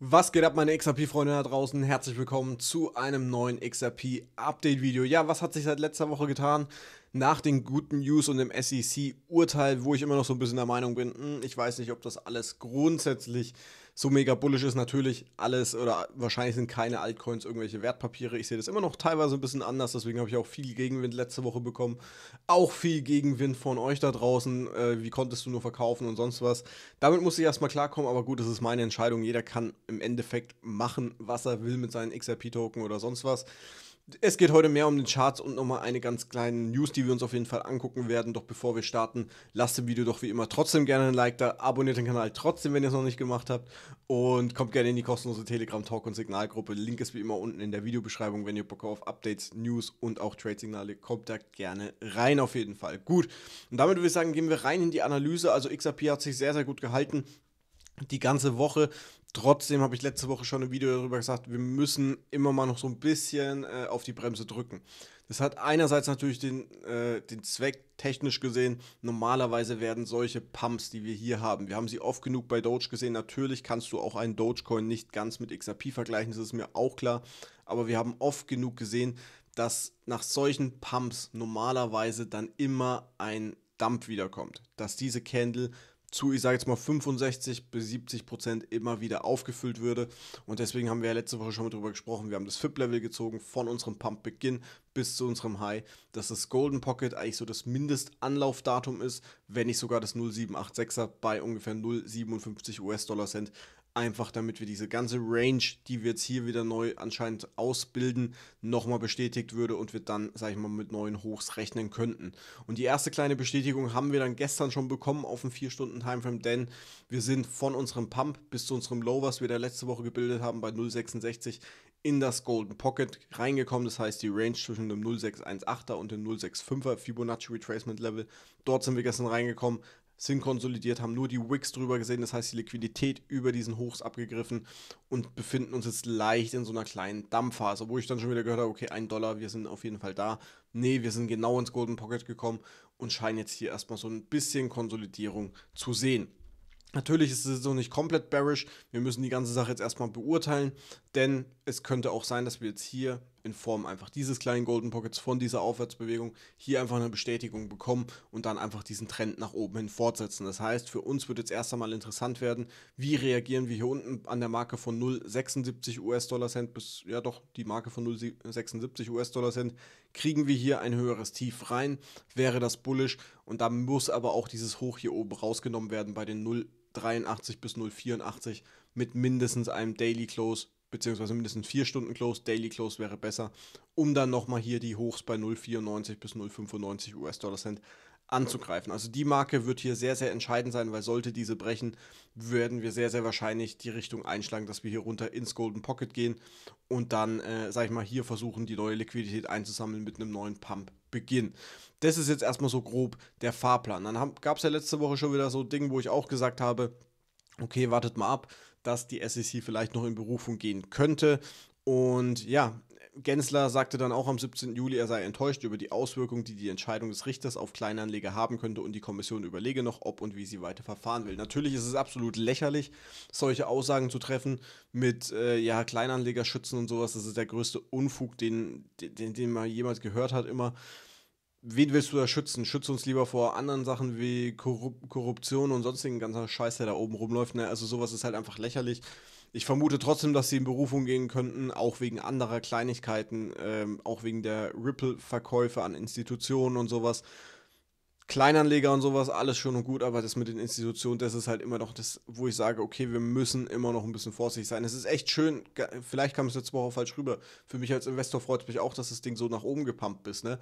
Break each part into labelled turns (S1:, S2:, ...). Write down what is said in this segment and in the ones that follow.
S1: Was geht ab, meine XRP-Freunde da draußen? Herzlich willkommen zu einem neuen XRP-Update-Video. Ja, was hat sich seit letzter Woche getan? nach den guten News und dem SEC-Urteil, wo ich immer noch so ein bisschen der Meinung bin, hm, ich weiß nicht, ob das alles grundsätzlich so mega bullisch ist. Natürlich alles oder wahrscheinlich sind keine Altcoins irgendwelche Wertpapiere. Ich sehe das immer noch teilweise ein bisschen anders, deswegen habe ich auch viel Gegenwind letzte Woche bekommen. Auch viel Gegenwind von euch da draußen. Äh, wie konntest du nur verkaufen und sonst was? Damit musste ich erstmal klarkommen, aber gut, das ist meine Entscheidung. Jeder kann im Endeffekt machen, was er will mit seinen XRP-Token oder sonst was. Es geht heute mehr um den Charts und nochmal eine ganz kleine News, die wir uns auf jeden Fall angucken werden. Doch bevor wir starten, lasst dem Video doch wie immer trotzdem gerne ein Like da, abonniert den Kanal trotzdem, wenn ihr es noch nicht gemacht habt und kommt gerne in die kostenlose Telegram Talk und Signalgruppe. Link ist wie immer unten in der Videobeschreibung, wenn ihr Bock auf Updates, News und auch Trade Signale kommt da gerne rein auf jeden Fall. Gut. Und damit würde ich sagen, gehen wir rein in die Analyse. Also XRP hat sich sehr sehr gut gehalten die ganze Woche. Trotzdem habe ich letzte Woche schon ein Video darüber gesagt, wir müssen immer mal noch so ein bisschen äh, auf die Bremse drücken. Das hat einerseits natürlich den, äh, den Zweck, technisch gesehen, normalerweise werden solche Pumps, die wir hier haben, wir haben sie oft genug bei Doge gesehen, natürlich kannst du auch einen Dogecoin nicht ganz mit XRP vergleichen, das ist mir auch klar, aber wir haben oft genug gesehen, dass nach solchen Pumps normalerweise dann immer ein Dump wiederkommt, dass diese Candle zu, ich sage jetzt mal 65 bis 70 Prozent immer wieder aufgefüllt würde. Und deswegen haben wir ja letzte Woche schon mal drüber gesprochen. Wir haben das FIP-Level gezogen von unserem Pump-Beginn bis zu unserem High, dass das Golden Pocket eigentlich so das Mindestanlaufdatum ist, wenn nicht sogar das 0786er bei ungefähr 0,57 US-Dollar Cent. Einfach damit wir diese ganze Range, die wir jetzt hier wieder neu anscheinend ausbilden, nochmal bestätigt würde und wir dann, sag ich mal, mit neuen Hochs rechnen könnten. Und die erste kleine Bestätigung haben wir dann gestern schon bekommen auf dem 4 Stunden bestimmten Timeframe, denn wir sind von unserem Pump bis zu unserem Low, was wir da letzte Woche gebildet haben bei 0,66 in das Golden Pocket reingekommen. Das heißt, die Range zwischen dem 0,618er und dem 0,65er Fibonacci Retracement Level. Dort sind wir gestern reingekommen, sind konsolidiert, haben nur die Wicks drüber gesehen, das heißt die Liquidität über diesen Hochs abgegriffen und befinden uns jetzt leicht in so einer kleinen Dampfphase, wo ich dann schon wieder gehört habe, okay, ein Dollar, wir sind auf jeden Fall da. Nee, wir sind genau ins Golden Pocket gekommen und scheinen jetzt hier erstmal so ein bisschen Konsolidierung zu sehen. Natürlich ist es noch nicht komplett bearish. Wir müssen die ganze Sache jetzt erstmal beurteilen, denn es könnte auch sein, dass wir jetzt hier in Form einfach dieses kleinen Golden Pockets von dieser Aufwärtsbewegung hier einfach eine Bestätigung bekommen und dann einfach diesen Trend nach oben hin fortsetzen. Das heißt, für uns wird jetzt erst einmal interessant werden, wie reagieren wir hier unten an der Marke von 0,76 US-Dollar Cent bis, ja doch, die Marke von 0,76 US-Dollar Cent. Kriegen wir hier ein höheres Tief rein, wäre das bullisch und da muss aber auch dieses Hoch hier oben rausgenommen werden bei den 0,83 bis 0,84 mit mindestens einem Daily Close beziehungsweise mindestens 4 Stunden Close, Daily Close wäre besser, um dann nochmal hier die Hochs bei 0,94 bis 0,95 US-Dollar Cent anzugreifen. Also die Marke wird hier sehr, sehr entscheidend sein, weil sollte diese brechen, werden wir sehr, sehr wahrscheinlich die Richtung einschlagen, dass wir hier runter ins Golden Pocket gehen und dann, äh, sag ich mal, hier versuchen, die neue Liquidität einzusammeln mit einem neuen Pump. Beginn. Das ist jetzt erstmal so grob der Fahrplan. Dann gab es ja letzte Woche schon wieder so Dinge, wo ich auch gesagt habe, okay, wartet mal ab, dass die SEC vielleicht noch in Berufung gehen könnte. Und ja, Gensler sagte dann auch am 17. Juli, er sei enttäuscht über die Auswirkungen, die die Entscheidung des Richters auf Kleinanleger haben könnte und die Kommission überlege noch, ob und wie sie weiter verfahren will. Natürlich ist es absolut lächerlich, solche Aussagen zu treffen mit äh, ja, Kleinanlegerschützen und sowas. Das ist der größte Unfug, den, den, den man jemals gehört hat, immer wen willst du da schützen? Schütze uns lieber vor anderen Sachen wie Korrup Korruption und sonstigen ganzen Scheiß, der da oben rumläuft. Ne? Also sowas ist halt einfach lächerlich. Ich vermute trotzdem, dass sie in Berufung gehen könnten, auch wegen anderer Kleinigkeiten, ähm, auch wegen der Ripple-Verkäufe an Institutionen und sowas. Kleinanleger und sowas, alles schön und gut, aber das mit den Institutionen, das ist halt immer noch das, wo ich sage, okay, wir müssen immer noch ein bisschen vorsichtig sein. Es ist echt schön, vielleicht kam es letzte Woche falsch rüber. Für mich als Investor freut es mich auch, dass das Ding so nach oben gepumpt ist, ne?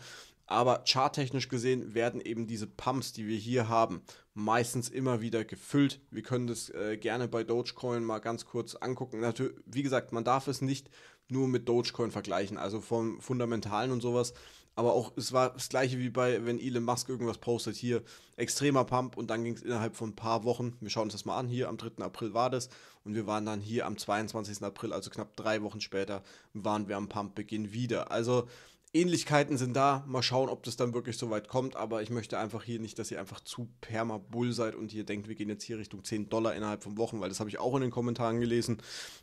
S1: Aber charttechnisch gesehen werden eben diese Pumps, die wir hier haben, meistens immer wieder gefüllt. Wir können das äh, gerne bei Dogecoin mal ganz kurz angucken. Natürlich, wie gesagt, man darf es nicht nur mit Dogecoin vergleichen, also vom Fundamentalen und sowas. Aber auch, es war das gleiche wie bei, wenn Elon Musk irgendwas postet, hier extremer Pump und dann ging es innerhalb von ein paar Wochen, wir schauen uns das mal an, hier am 3. April war das und wir waren dann hier am 22. April, also knapp drei Wochen später, waren wir am Pumpbeginn wieder. Also Ähnlichkeiten sind da. Mal schauen, ob das dann wirklich so weit kommt. Aber ich möchte einfach hier nicht, dass ihr einfach zu perma bull seid und ihr denkt, wir gehen jetzt hier Richtung 10 Dollar innerhalb von Wochen, weil das habe ich auch in den Kommentaren gelesen.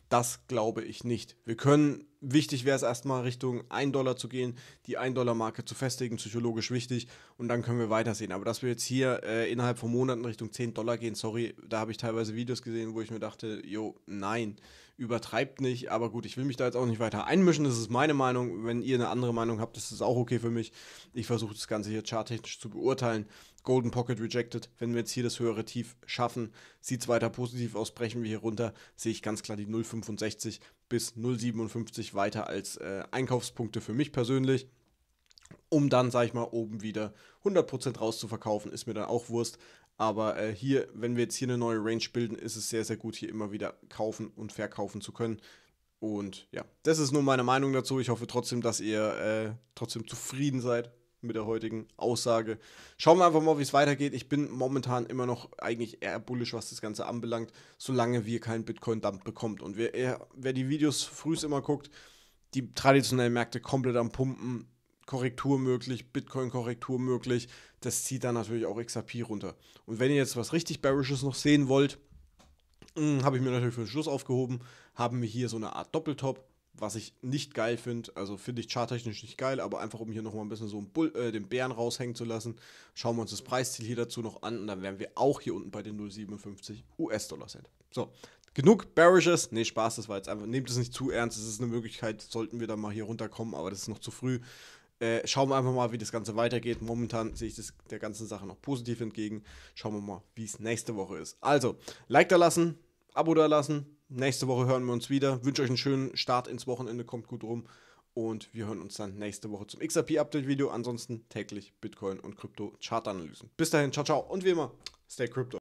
S1: Das glaube ich nicht. Wir können wichtig wäre es erstmal Richtung 1 Dollar zu gehen, die 1 Dollar Marke zu festigen, psychologisch wichtig und dann können wir weitersehen. Aber dass wir jetzt hier äh, innerhalb von Monaten Richtung 10 Dollar gehen, sorry, da habe ich teilweise Videos gesehen, wo ich mir dachte, jo, nein, übertreibt nicht, aber gut, ich will mich da jetzt auch nicht weiter einmischen, das ist meine Meinung. Wenn ihr eine andere Meinung habt, das ist auch okay für mich. Ich versuche das Ganze hier charttechnisch zu beurteilen Golden Pocket rejected. Wenn wir jetzt hier das höhere Tief schaffen, sieht es weiter positiv aus, brechen wir hier runter, sehe ich ganz klar die 0,65 bis 0,57 weiter als äh, Einkaufspunkte für mich persönlich. Um dann, sage ich mal, oben wieder 100% rauszuverkaufen, ist mir dann auch Wurst. Aber äh, hier, wenn wir jetzt hier eine neue Range bilden, ist es sehr, sehr gut, hier immer wieder kaufen und verkaufen zu können. Und ja, das ist nur meine Meinung dazu. Ich hoffe trotzdem, dass ihr äh, trotzdem zufrieden seid mit der heutigen Aussage. Schauen wir einfach mal, wie es weitergeht. Ich bin momentan immer noch eigentlich eher bullisch, was das Ganze anbelangt, solange wir keinen Bitcoin-Dump bekommt. Und wer, wer die Videos frühs immer guckt, die traditionellen Märkte komplett am Pumpen, Korrektur möglich, Bitcoin-Korrektur möglich, das zieht dann natürlich auch XRP runter. Und wenn ihr jetzt was richtig Bearishes noch sehen wollt, hm, habe ich mir natürlich für den Schluss aufgehoben, haben wir hier so eine Art Doppeltop was ich nicht geil finde. Also finde ich charttechnisch nicht geil, aber einfach um hier nochmal ein bisschen so Bull, äh, den Bären raushängen zu lassen, schauen wir uns das Preisziel hier dazu noch an und dann wären wir auch hier unten bei den 0,57 US-Dollar-Cent. So, genug Bearishes. Nee, Spaß, das war jetzt einfach. Nehmt es nicht zu ernst, es ist eine Möglichkeit, sollten wir da mal hier runterkommen, aber das ist noch zu früh. Äh, schauen wir einfach mal, wie das Ganze weitergeht. Momentan sehe ich das, der ganzen Sache noch positiv entgegen. Schauen wir mal, wie es nächste Woche ist. Also, Like da lassen, Abo da lassen, Nächste Woche hören wir uns wieder. Ich wünsche euch einen schönen Start ins Wochenende, kommt gut rum. Und wir hören uns dann nächste Woche zum XRP-Update-Video. Ansonsten täglich Bitcoin und krypto chart analysen Bis dahin, ciao, ciao. Und wie immer, stay crypto.